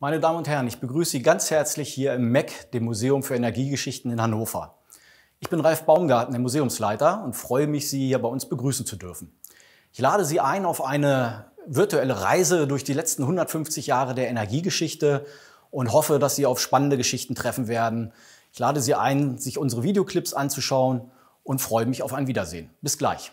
Meine Damen und Herren, ich begrüße Sie ganz herzlich hier im MEC, dem Museum für Energiegeschichten in Hannover. Ich bin Ralf Baumgarten, der Museumsleiter, und freue mich, Sie hier bei uns begrüßen zu dürfen. Ich lade Sie ein auf eine virtuelle Reise durch die letzten 150 Jahre der Energiegeschichte und hoffe, dass Sie auf spannende Geschichten treffen werden. Ich lade Sie ein, sich unsere Videoclips anzuschauen und freue mich auf ein Wiedersehen. Bis gleich.